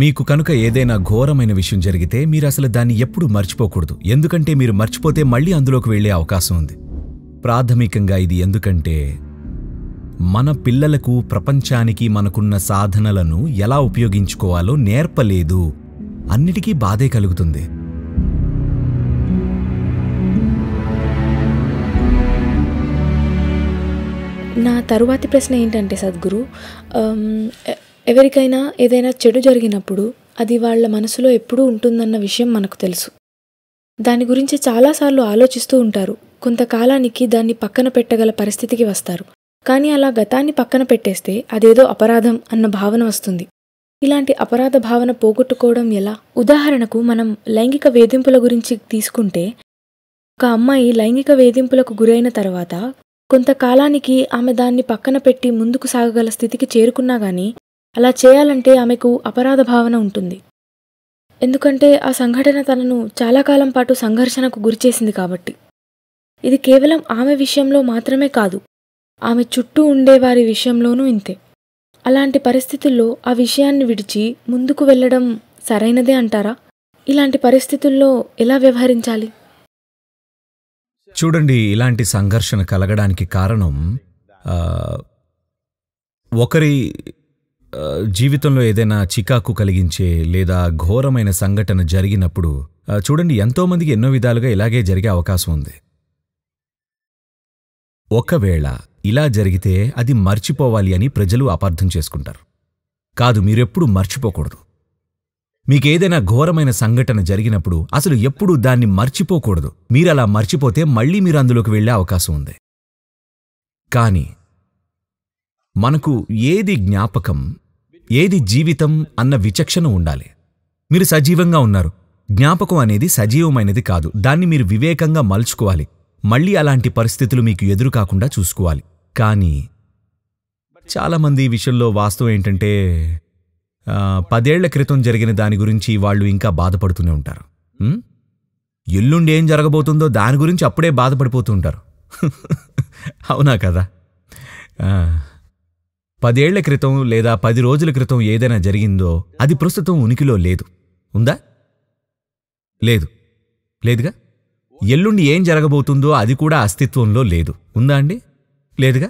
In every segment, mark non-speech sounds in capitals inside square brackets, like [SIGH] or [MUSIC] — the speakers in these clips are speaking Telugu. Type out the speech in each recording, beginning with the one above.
మీకు కనుక ఏదైనా ఘోరమైన విషయం జరిగితే మీరు అసలు దాన్ని ఎప్పుడూ మర్చిపోకూడదు ఎందుకంటే మీరు మర్చిపోతే మళ్ళీ అందులోకి వెళ్లే అవకాశం ఉంది ప్రాథమికంగా ఇది ఎందుకంటే మన పిల్లలకు ప్రపంచానికి మనకున్న సాధనలను ఎలా ఉపయోగించుకోవాలో నేర్పలేదు అన్నిటికీ బాధే కలుగుతుంది నా తరువాతి ప్రశ్న ఏంటంటే సద్గురు ఎవరికైనా ఏదైనా చెడు జరిగినప్పుడు అది వాళ్ళ మనసులో ఎప్పుడూ ఉంటుందన్న విషయం మనకు తెలుసు దాని గురించి చాలాసార్లు ఆలోచిస్తూ ఉంటారు కొంతకాలానికి దాన్ని పక్కన పెట్టగల పరిస్థితికి వస్తారు కానీ అలా గతాన్ని పక్కన పెట్టేస్తే అదేదో అపరాధం అన్న భావన వస్తుంది ఇలాంటి అపరాధ భావన పోగొట్టుకోవడం ఎలా ఉదాహరణకు మనం లైంగిక వేధింపుల గురించి తీసుకుంటే ఒక అమ్మాయి లైంగిక వేధింపులకు గురైన తర్వాత కొంతకాలానికి ఆమె దాన్ని పక్కన పెట్టి ముందుకు సాగగల స్థితికి చేరుకున్నా గానీ అలా చేయాలంటే ఆమెకు అపరాధ భావన ఉంటుంది ఎందుకంటే ఆ సంఘటన తనను చాలా కాలం పాటు సంఘర్షణకు గురిచేసింది కాబట్టి ఇది కేవలం ఆమె విషయంలో మాత్రమే కాదు ఆమె చుట్టూ ఉండేవారి విషయంలోనూ ఇంతే అలాంటి పరిస్థితుల్లో ఆ విషయాన్ని విడిచి ముందుకు వెళ్ళడం సరైనదే అంటారా ఇలాంటి పరిస్థితుల్లో ఎలా వ్యవహరించాలి చూడండి ఇలాంటి సంఘర్షణ కలగడానికి కారణం ఒకరి జీవితంలో ఏదైనా చికాకు కలిగించే లేదా ఘోరమైన సంఘటన జరిగినప్పుడు చూడండి ఎంతోమందికి ఎన్నో విధాలుగా ఇలాగే జరిగే అవకాశం ఉంది ఒకవేళ ఇలా జరిగితే అది మర్చిపోవాలి అని ప్రజలు అపార్థం చేసుకుంటారు కాదు మీరెప్పుడు మర్చిపోకూడదు మీకేదైనా ఘోరమైన సంఘటన జరిగినప్పుడు అసలు ఎప్పుడూ దాన్ని మర్చిపోకూడదు మీరలా మర్చిపోతే మళ్ళీ మీరు అందులోకి వెళ్లే అవకాశం ఉంది కానీ మనకు ఏది జ్ఞాపకం ఏది జీవితం అన్న విచక్షణ ఉండాలి మీరు సజీవంగా ఉన్నారు జ్ఞాపకం అనేది సజీవమైనది కాదు దాన్ని మీరు వివేకంగా మలుచుకోవాలి మళ్ళీ అలాంటి పరిస్థితులు మీకు ఎదురు కాకుండా చూసుకోవాలి కానీ చాలామంది విషయంలో వాస్తవం ఏంటంటే పదేళ్ల క్రితం జరిగిన దాని గురించి వాళ్ళు ఇంకా బాధపడుతూనే ఉంటారు ఎల్లుండి ఏం జరగబోతుందో దాని గురించి అప్పుడే బాధపడిపోతూ ఉంటారు [LAUGHS] అవునా కదా పదేళ్ల క్రితం లేదా పది రోజుల క్రితం ఏదైనా జరిగిందో అది ప్రస్తుతం ఉనికిలో లేదు ఉందా లేదు లేదుగా ఎల్లుండి ఏం జరగబోతుందో అది కూడా అస్తిత్వంలో లేదు ఉందా అండి లేదుగా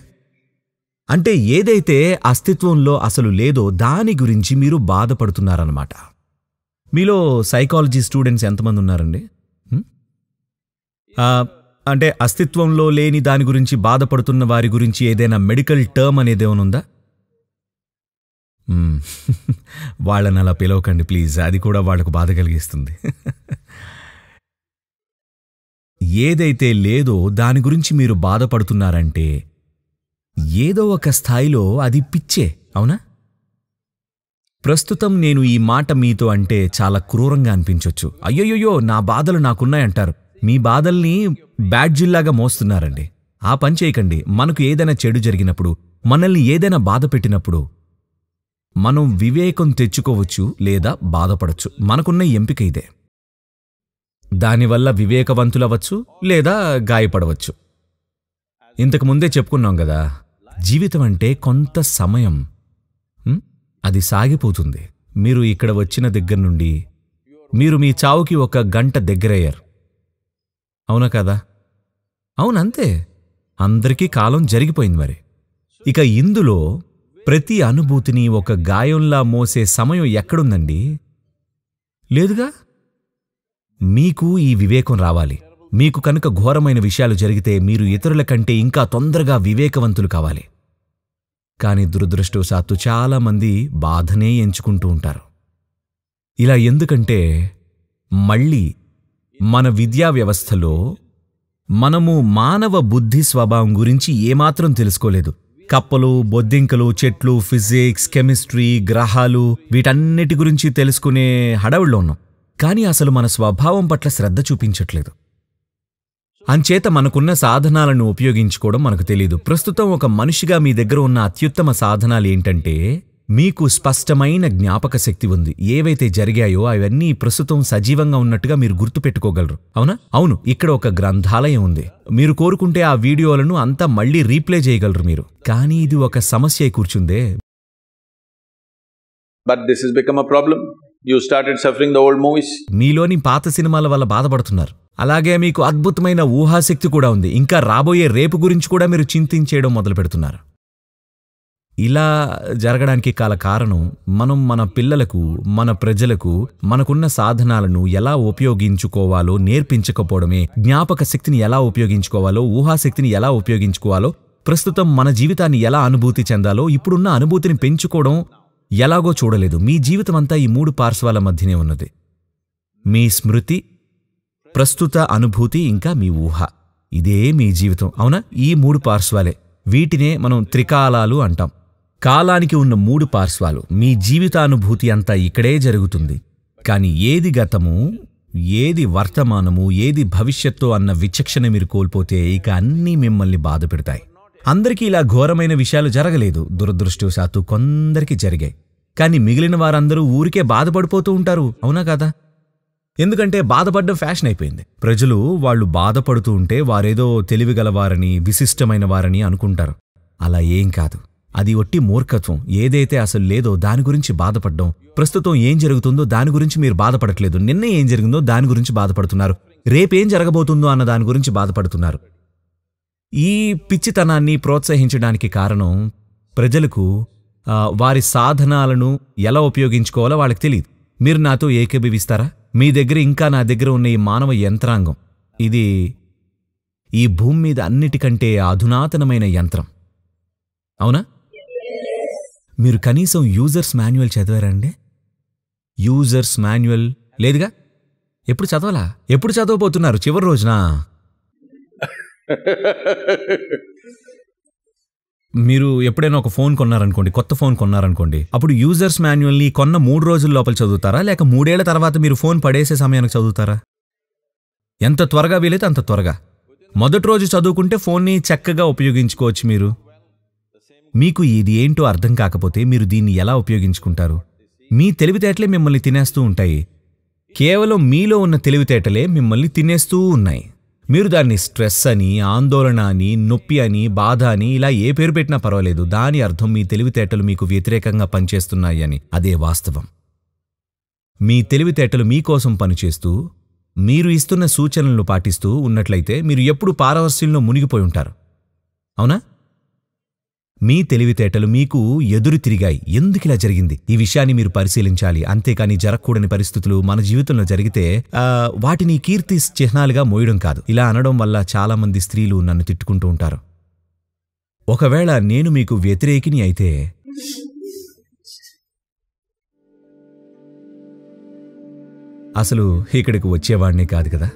అంటే ఏదైతే అస్తిత్వంలో అసలు లేదో దాని గురించి మీరు బాధపడుతున్నారన్నమాట మీలో సైకాలజీ స్టూడెంట్స్ ఎంతమంది ఉన్నారండి అంటే అస్తిత్వంలో లేని దాని గురించి బాధపడుతున్న వారి గురించి ఏదైనా మెడికల్ టర్మ్ అనేది ఏమైనా ఉందా [LAUGHS] వాళ్ళని అలా పిలవకండి ప్లీజ్ అది కూడా వాళ్ళకు బాధ కలిగిస్తుంది [LAUGHS] ఏదైతే లేదో దాని గురించి మీరు బాధపడుతున్నారంటే ఏదో ఒక స్థాయిలో అది పిచ్చే అవునా ప్రస్తుతం నేను ఈ మాట మీతో అంటే చాలా క్రూరంగా అనిపించవచ్చు అయ్యోయ్యో నా బాధలు నాకున్నాయంటారు మీ బాధల్ని బ్యాడ్ జిల్లాగా మోస్తున్నారండి ఆ పని చేయకండి మనకు ఏదైనా చెడు జరిగినప్పుడు మనల్ని ఏదైనా బాధ పెట్టినప్పుడు మనం వివేకం తెచ్చుకోవచ్చు లేదా బాధపడచ్చు మనకున్న ఎంపిక ఇదే దానివల్ల వివేకవంతులవచ్చు లేదా గాయపడవచ్చు ఇంతకు ముందే చెప్పుకున్నాం కదా జీవితం అంటే కొంత సమయం అది సాగిపోతుంది మీరు ఇక్కడ వచ్చిన దగ్గర నుండి మీరు మీ చావుకి ఒక గంట దగ్గరయ్యారు అవునా కదా అవునంతే అందరికీ కాలం జరిగిపోయింది మరి ఇక ఇందులో ప్రతి అనుభూతిని ఒక గాయంలా మోసే సమయం ఎక్కడుందండి లేదుగా మీకు ఈ వివేకం రావాలి మీకు కనుక ఘోరమైన విషయాలు జరిగితే మీరు ఇతరుల కంటే ఇంకా తొందరగా వివేకవంతులు కావాలి కానీ దురదృష్టవశాత్తు చాలామంది బాధనే ఎంచుకుంటూ ఉంటారు ఇలా ఎందుకంటే మళ్ళీ మన విద్యా వ్యవస్థలో మనము మానవ బుద్ధి స్వభావం గురించి ఏమాత్రం తెలుసుకోలేదు కప్పలు బొద్దింకలు చెట్లు ఫిజిక్స్ కెమిస్ట్రీ గ్రహాలు వీటన్నిటి గురించి తెలుసుకునే హడవుల్లో ఉన్నాం కానీ అసలు మన స్వభావం పట్ల శ్రద్ధ చూపించట్లేదు అంచేత మనకున్న సాధనాలను ఉపయోగించుకోవడం మనకు తెలియదు ప్రస్తుతం ఒక మనిషిగా మీ దగ్గర ఉన్న అత్యుత్తమ సాధనాలు ఏంటంటే మీకు స్పష్టమైన జ్ఞాపక శక్తి ఉంది ఏవైతే జరిగాయో అవన్నీ ప్రస్తుతం సజీవంగా ఉన్నట్టుగా మీరు గుర్తుపెట్టుకోగలరు అవునా అవును ఇక్కడ ఒక గ్రంథాలయం ఉంది మీరు కోరుకుంటే ఆ వీడియోలను అంతా మళ్ళీ రీప్లే చేయగలరు మీరు కానీ ఇది ఒక సమస్య కూర్చుందే but this is become a problem you started suffering the old movies మీలోని పాత సినిమాల వల్ల బాధపడుతున్నారు అలాగే మీకు అద్భుతమైన ఊహాశక్తి కూడా ఉంది ఇంకా రాబోయే రేపు గురించి కూడా మీరు చింతించేయడం మొదలు పెడుతున్నారు ఇలా జరగడానికి కాల కారణం మనం మన పిల్లలకు మన ప్రజలకు మనకున్న సాధనాలను ఎలా ఉపయోగించుకోవాలో నేర్పించకపోవడమే జ్ఞాపక శక్తిని ఎలా ఉపయోగించుకోవాలో ఊహాశక్తిని ఎలా ఉపయోగించుకోవాలో ప్రస్తుతం మన జీవితాన్ని ఎలా అనుభూతి చెందాలో ఇప్పుడున్న అనుభూతిని పెంచుకోవడం ఎలాగో చూడలేదు మీ జీవితం అంతా ఈ మూడు పార్శ్వాల మధ్యనే ఉన్నది మీ స్మృతి ప్రస్తుత అనుభూతి ఇంకా మీ ఊహ ఇదే మీ జీవితం అవునా ఈ మూడు పార్శ్వాలే వీటినే మనం త్రికాలాలు అంటాం కాలానికి ఉన్న మూడు పార్శ్వాలు మీ జీవితానుభూతి అంతా ఇక్కడే జరుగుతుంది కానీ ఏది గతము ఏది వర్తమానము ఏది భవిష్యత్తు అన్న విచక్షణ మీరు కోల్పోతే ఇక అన్నీ మిమ్మల్ని బాధ పెడతాయి అందరికీ ఇలా ఘోరమైన విషయాలు జరగలేదు దురదృష్టవశాత్తు కొందరికి జరిగాయి కానీ మిగిలిన వారందరూ ఊరికే బాధపడిపోతూ ఉంటారు అవునా కదా ఎందుకంటే బాధపడడం ఫ్యాషన్ అయిపోయింది ప్రజలు వాళ్ళు బాధపడుతూ ఉంటే వారేదో తెలివిగలవారని విశిష్టమైన వారని అనుకుంటారు అలా ఏం కాదు అది ఒట్టి మూర్ఖత్వం ఏదైతే అసలు లేదో దాని గురించి బాధపడడం ప్రస్తుతం ఏం జరుగుతుందో దాని గురించి మీరు బాధపడట్లేదు నిన్న ఏం జరిగిందో దాని గురించి బాధపడుతున్నారు రేపేం జరగబోతుందో అన్న దాని గురించి బాధపడుతున్నారు ఈ పిచ్చితనాన్ని ప్రోత్సహించడానికి కారణం ప్రజలకు వారి సాధనాలను ఎలా ఉపయోగించుకోవాలో వాళ్ళకి తెలియదు మీరు నాతో ఏకీభవిస్తారా మీ దగ్గర ఇంకా నా దగ్గర ఉన్న ఈ మానవ యంత్రాంగం ఇది ఈ భూమి మీద అన్నిటికంటే అధునాతనమైన యంత్రం అవునా మీరు కనీసం యూజర్స్ మాన్యువల్ చదివారండి యూజర్స్ మాన్యువల్ లేదుగా ఎప్పుడు చదవాలా ఎప్పుడు చదవబోతున్నారు చివరి రోజున మీరు ఎప్పుడైనా ఒక ఫోన్ కొన్నారనుకోండి కొత్త ఫోన్ కొన్నారనుకోండి అప్పుడు యూజర్స్ మాన్యువల్ని కొన్న మూడు రోజుల లోపల చదువుతారా లేక మూడేళ్ల తర్వాత మీరు ఫోన్ పడేసే సమయానికి చదువుతారా ఎంత త్వరగా వీలైతే అంత త్వరగా మొదటి రోజు చదువుకుంటే ఫోన్ని చక్కగా ఉపయోగించుకోవచ్చు మీరు మీకు ఇది ఏంటో అర్థం కాకపోతే మీరు దీన్ని ఎలా ఉపయోగించుకుంటారు మీ తెలివితేటలే మిమ్మల్ని తినేస్తూ ఉంటాయి కేవలం మీలో ఉన్న తెలివితేటలే మిమ్మల్ని తినేస్తూ ఉన్నాయి మీరు దాన్ని స్ట్రెస్ అని ఆందోళన అని నొప్పి అని బాధ అని ఇలా ఏ పేరు పెట్టినా పర్వాలేదు దాని అర్థం మీ తెలివితేటలు మీకు వ్యతిరేకంగా పనిచేస్తున్నాయని అదే వాస్తవం మీ తెలివితేటలు మీకోసం పనిచేస్తూ మీరు ఇస్తున్న సూచనలను పాటిస్తూ ఉన్నట్లయితే మీరు ఎప్పుడు పారవస్యంలో మునిగిపోయి ఉంటారు అవునా మీ తెలివితేటలు మీకు ఎదురు తిరిగాయి ఎందుకు ఇలా జరిగింది ఈ విషయాన్ని మీరు పరిశీలించాలి అంతేకాని జరగకూడని పరిస్థితులు మన జీవితంలో జరిగితే వాటిని కీర్తి చిహ్నాలుగా మోయడం కాదు ఇలా అనడం వల్ల చాలామంది స్త్రీలు నన్ను తిట్టుకుంటూ ఉంటారు ఒకవేళ నేను మీకు వ్యతిరేకిని అయితే అసలు ఇక్కడికి వచ్చేవాడిని కాదు కదా